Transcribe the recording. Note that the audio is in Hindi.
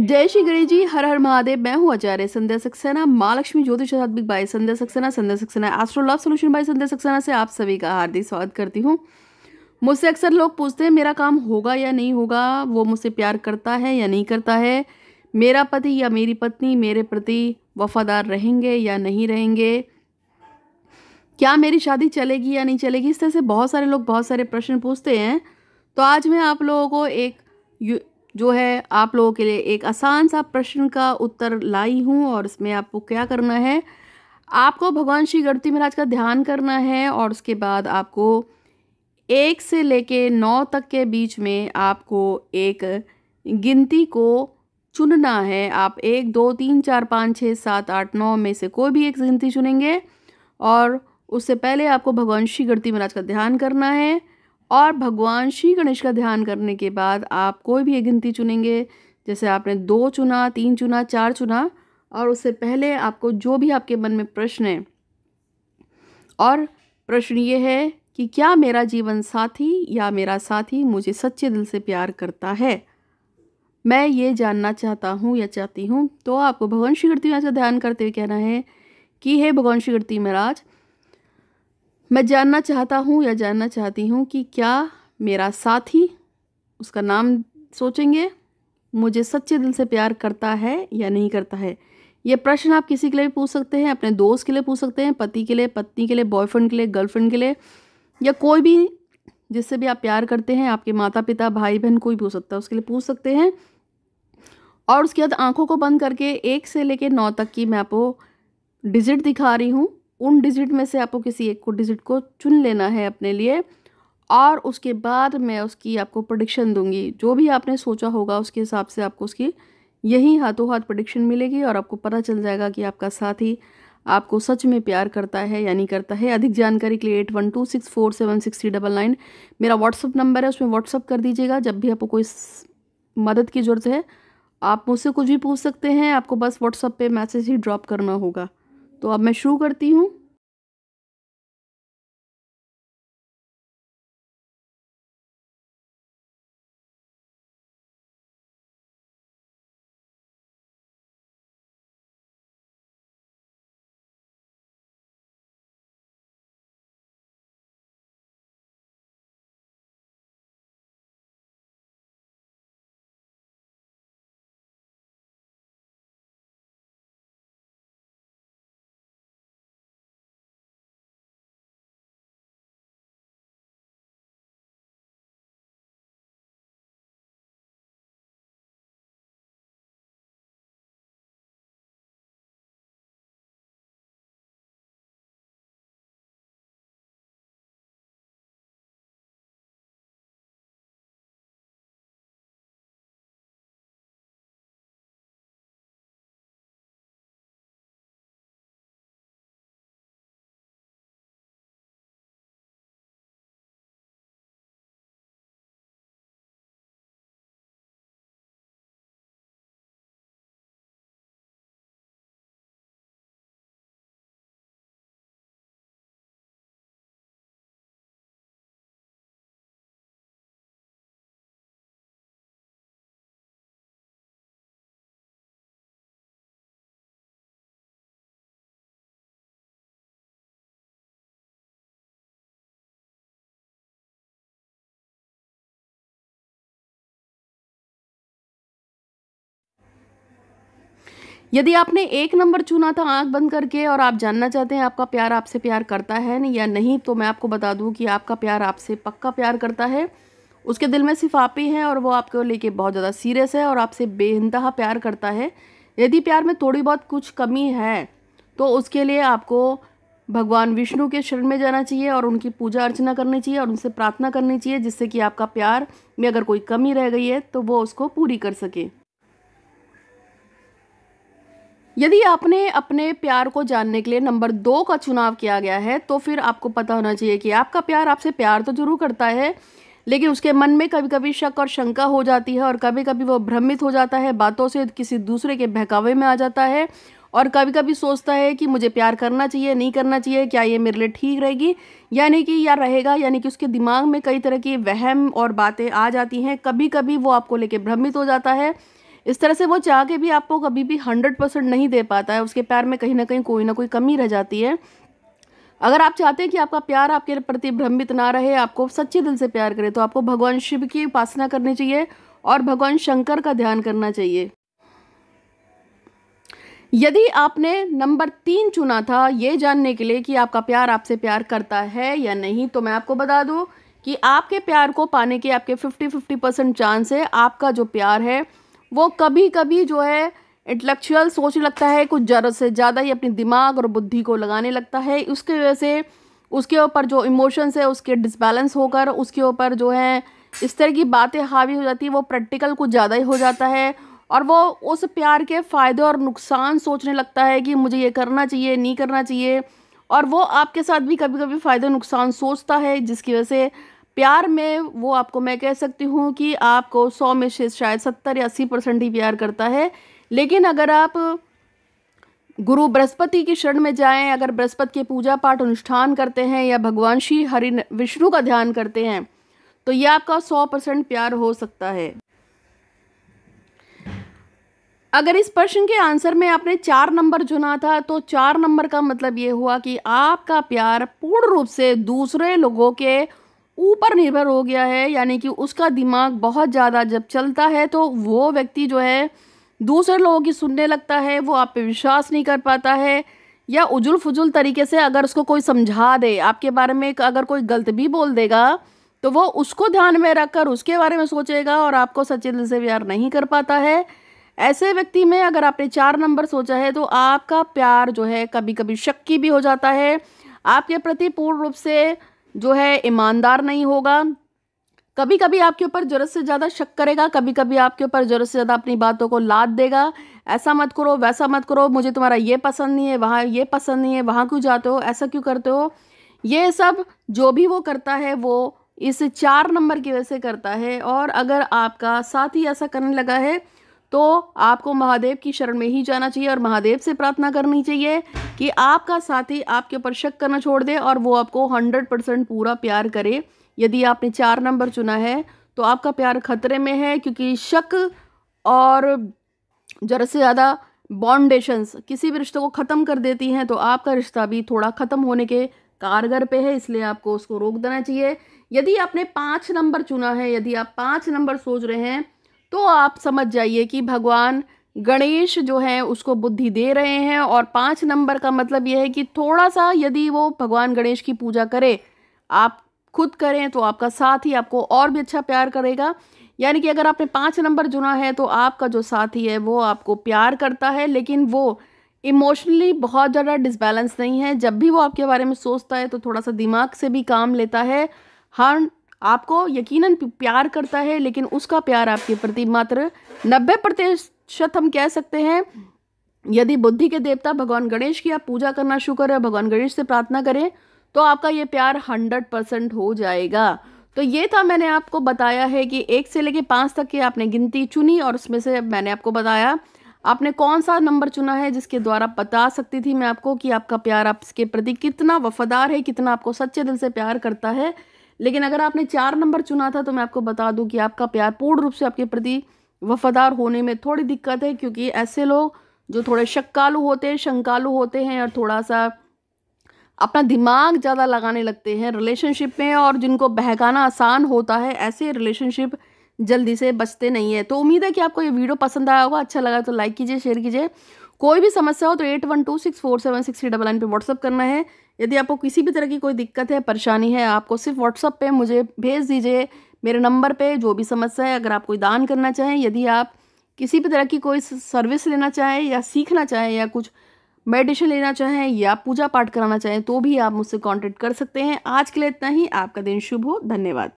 जय श्री गणेश जी हर हर महादेव मैं हूँ आचार्य संध्या सक्सेना माँ लक्ष्मी ज्योतिष आध्यात्मिक by Sandhya Saxena Sandhya Saxena astro love solution by Sandhya Saxena से आप सभी का हार्दिक स्वागत करती हूँ मुझसे अक्सर लोग पूछते हैं मेरा काम होगा या नहीं होगा वो मुझसे प्यार करता है या नहीं करता है मेरा पति या मेरी पत्नी मेरे प्रति वफादार रहेंगे या नहीं रहेंगे क्या मेरी शादी चलेगी या नहीं चलेगी इस तरह से बहुत सारे लोग बहुत सारे प्रश्न पूछते हैं तो आज मैं आप लोगों को एक जो है आप लोगों के लिए एक आसान सा प्रश्न का उत्तर लाई हूँ और इसमें आपको क्या करना है आपको भगवान श्री गणती महाराज का ध्यान करना है और उसके बाद आपको एक से लेके नौ तक के बीच में आपको एक गिनती को चुनना है आप एक दो तीन चार पाँच छः सात आठ नौ में से कोई भी एक गिनती चुनेंगे और उससे पहले आपको भगवान श्री गणती महाराज का ध्यान करना है और भगवान श्री गणेश का ध्यान करने के बाद आप कोई भी एक गिनती चुनेंगे जैसे आपने दो चुना तीन चुना चार चुना और उससे पहले आपको जो भी आपके मन में प्रश्न है और प्रश्न ये है कि क्या मेरा जीवन साथी या मेरा साथी मुझे सच्चे दिल से प्यार करता है मैं ये जानना चाहता हूँ या चाहती हूँ तो आपको भगवान श्री गणती महाराज का ध्यान करते हुए कहना है कि हे भगवान श्री गणती महाराज मैं जानना चाहता हूँ या जानना चाहती हूँ कि क्या मेरा साथी उसका नाम सोचेंगे मुझे सच्चे दिल से प्यार करता है या नहीं करता है ये प्रश्न आप किसी के लिए भी पूछ सकते हैं अपने दोस्त के लिए पूछ सकते हैं पति के लिए पत्नी के लिए बॉयफ्रेंड के लिए गर्लफ्रेंड के लिए या कोई भी जिससे भी आप प्यार करते हैं आपके माता पिता भाई बहन कोई पूछ सकता है उसके लिए पूछ सकते हैं और उसके बाद आंखों को बंद करके एक से लेकर नौ तक की मैं आपको डिजिट दिखा रही हूँ उन डिजिट में से आपको किसी एक को डिजिट को चुन लेना है अपने लिए और उसके बाद मैं उसकी आपको प्रडिक्शन दूंगी जो भी आपने सोचा होगा उसके हिसाब से आपको उसकी यही हाथों हाथ प्रडिक्शन मिलेगी और आपको पता चल जाएगा कि आपका साथी आपको सच में प्यार करता है या नहीं करता है अधिक जानकारी के लिए eight one two six four seven six three double nine मेरा व्हाट्सअप नंबर है उसमें व्हाट्सअप कर दीजिएगा जब भी आपको कोई मदद की ज़रूरत है आप मुझसे कुछ भी पूछ सकते हैं आपको बस व्हाट्सअप पे मैसेज ही ड्रॉप करना होगा तो अब मैं शुरू करती हूँ यदि आपने एक नंबर चुना था आंख बंद करके और आप जानना चाहते हैं आपका प्यार आपसे प्यार करता है या नहीं तो मैं आपको बता दूं कि आपका प्यार आपसे पक्का प्यार करता है उसके दिल में सिर्फ आप ही हैं और वो आपको लेके बहुत ज़्यादा सीरियस है और आपसे बेहनतहा प्यार करता है यदि प्यार में थोड़ी बहुत कुछ कमी है तो उसके लिए आपको भगवान विष्णु के शरण में जाना चाहिए और उनकी पूजा अर्चना करनी चाहिए और उनसे प्रार्थना करनी चाहिए जिससे कि आपका प्यार में अगर कोई कमी रह गई है तो वो उसको पूरी कर सके यदि आपने अपने प्यार को जानने के लिए नंबर दो का चुनाव किया गया है तो फिर आपको पता होना चाहिए कि आपका प्यार आपसे प्यार तो जरूर करता है लेकिन उसके मन में कभी कभी शक और शंका हो जाती है और कभी कभी वो भ्रमित हो जाता है बातों से किसी दूसरे के बहकावे में आ जाता है और कभी कभी सोचता है कि मुझे प्यार करना चाहिए नहीं करना चाहिए क्या ये मेरे लिए ठीक रहेगी यानी कि या रहेगा यानी कि उसके दिमाग में कई तरह की वहम और बातें आ जाती हैं कभी कभी वो आपको लेके भ्रमित हो जाता है इस तरह से वो चाह के भी आपको कभी भी हंड्रेड परसेंट नहीं दे पाता है उसके प्यार में कहीं ना कहीं कोई ना कोई कमी रह जाती है अगर आप चाहते हैं कि आपका प्यार आपके प्रति भ्रमित ना रहे आपको सच्चे दिल से प्यार करे तो आपको भगवान शिव की उपासना करनी चाहिए और भगवान शंकर का ध्यान करना चाहिए यदि आपने नंबर तीन चुना था ये जानने के लिए कि आपका प्यार आपसे प्यार करता है या नहीं तो मैं आपको बता दूं कि आपके प्यार को पाने के आपके फिफ्टी फिफ्टी परसेंट चांस है आपका जो प्यार है वो कभी कभी जो है इंटलेक्चुअल सोचने लगता है कुछ ज़रूरत से ज़्यादा ही अपने दिमाग और बुद्धि को लगाने लगता है उसके वजह से उसके ऊपर जो इमोशंस है उसके डिसबैलेंस होकर उसके ऊपर जो है इस तरह की बातें हावी हो जाती है वो प्रैक्टिकल कुछ ज़्यादा ही हो जाता है और वो उस प्यार के फ़ायदे और नुकसान सोचने लगता है कि मुझे ये करना चाहिए नहीं करना चाहिए और वो आपके साथ भी कभी कभी फ़ायदे नुकसान सोचता है जिसकी वजह से प्यार में वो आपको मैं कह सकती हूँ कि आपको सौ में से शायद सत्तर या अस्सी परसेंट ही प्यार करता है लेकिन अगर आप गुरु बृहस्पति की शरण में जाएं अगर बृहस्पति के पूजा पाठ अनुष्ठान करते हैं या भगवान श्री हरि विष्णु का ध्यान करते हैं तो ये आपका सौ परसेंट प्यार हो सकता है अगर इस प्रश्न के आंसर में आपने चार नंबर चुना था तो चार नंबर का मतलब ये हुआ कि आपका प्यार पूर्ण रूप से दूसरे लोगों के ऊपर निर्भर हो गया है यानी कि उसका दिमाग बहुत ज़्यादा जब चलता है तो वो व्यक्ति जो है दूसरे लोगों की सुनने लगता है वो आप पे विश्वास नहीं कर पाता है या उजुल फुजुल तरीके से अगर उसको कोई समझा दे आपके बारे में अगर कोई गलत भी बोल देगा तो वो उसको ध्यान में रखकर उसके बारे में सोचेगा और आपको सच्चे दिल से प्यार नहीं कर पाता है ऐसे व्यक्ति में अगर आपने चार नंबर सोचा है तो आपका प्यार जो है कभी कभी शक्की भी हो जाता है आपके प्रति पूर्ण रूप से जो है ईमानदार नहीं होगा कभी कभी आपके ऊपर ज़रूरत से ज़्यादा शक करेगा कभी कभी आपके ऊपर ज़रूरत से ज़्यादा अपनी बातों को लाद देगा ऐसा मत करो वैसा मत करो मुझे तुम्हारा ये पसंद नहीं है वहाँ ये पसंद नहीं है वहाँ क्यों जाते हो ऐसा क्यों करते हो ये सब जो भी वो करता है वो इस चार नंबर की वजह से करता है और अगर आपका साथ ही ऐसा करने लगा है तो आपको महादेव की शरण में ही जाना चाहिए और महादेव से प्रार्थना करनी चाहिए कि आपका साथी आपके ऊपर शक करना छोड़ दे और वो आपको हंड्रेड परसेंट पूरा प्यार करे यदि आपने चार नंबर चुना है तो आपका प्यार खतरे में है क्योंकि शक और ज़रा से ज़्यादा बॉन्डेशंस किसी भी रिश्ते को ख़त्म कर देती हैं तो आपका रिश्ता भी थोड़ा ख़त्म होने के कारगर पे है इसलिए आपको उसको रोक देना चाहिए यदि आपने पाँच नंबर चुना है यदि आप पाँच नंबर सोच रहे हैं तो आप समझ जाइए कि भगवान गणेश जो है उसको बुद्धि दे रहे हैं और पाँच नंबर का मतलब यह है कि थोड़ा सा यदि वो भगवान गणेश की पूजा करे आप खुद करें तो आपका साथ ही आपको और भी अच्छा प्यार करेगा यानी कि अगर आपने पाँच नंबर चुना है तो आपका जो साथी है वो आपको प्यार करता है लेकिन वो इमोशनली बहुत ज़्यादा डिसबैलेंस नहीं है जब भी वो आपके बारे में सोचता है तो थोड़ा सा दिमाग से भी काम लेता है हर आपको यकीनन प्यार करता है लेकिन उसका प्यार आपके प्रति मात्र नब्बे प्रतिशत हम कह सकते हैं यदि बुद्धि के देवता भगवान गणेश की आप पूजा करना शुरू करें भगवान गणेश से प्रार्थना करें तो आपका ये प्यार हंड्रेड परसेंट हो जाएगा तो ये था मैंने आपको बताया है कि एक से लेके पाँच तक की आपने गिनती चुनी और उसमें से मैंने आपको बताया आपने कौन सा नंबर चुना है जिसके द्वारा बता सकती थी मैं आपको कि आपका प्यार आपके प्रति कितना वफादार है कितना आपको सच्चे दिल से प्यार करता है लेकिन अगर आपने चार नंबर चुना था तो मैं आपको बता दूं कि आपका प्यार पूर्ण रूप से आपके प्रति वफादार होने में थोड़ी दिक्कत है क्योंकि ऐसे लोग जो थोड़े शक्कालू होते हैं शंकालू होते हैं और थोड़ा सा अपना दिमाग ज़्यादा लगाने लगते हैं रिलेशनशिप में और जिनको बहकाना आसान होता है ऐसे रिलेशनशिप जल्दी से बचते नहीं है तो उम्मीद है कि आपको ये वीडियो पसंद आया होगा अच्छा लगा तो लाइक कीजिए शेयर कीजिए कोई भी समस्या हो तो eight one two six four seven six three double nine पर व्हाट्सअप करना है यदि आपको किसी भी तरह की कोई दिक्कत है परेशानी है आपको सिर्फ व्हाट्सअप पे मुझे भेज दीजिए मेरे नंबर पे जो भी समस्या है अगर आप कोई दान करना चाहें यदि आप किसी भी तरह की कोई सर्विस लेना चाहें या सीखना चाहें या कुछ मेडिटेशन लेना चाहें या पूजा पाठ कराना चाहें तो भी आप मुझसे कॉन्टेक्ट कर सकते हैं आज के लिए इतना ही आपका दिन शुभ हो धन्यवाद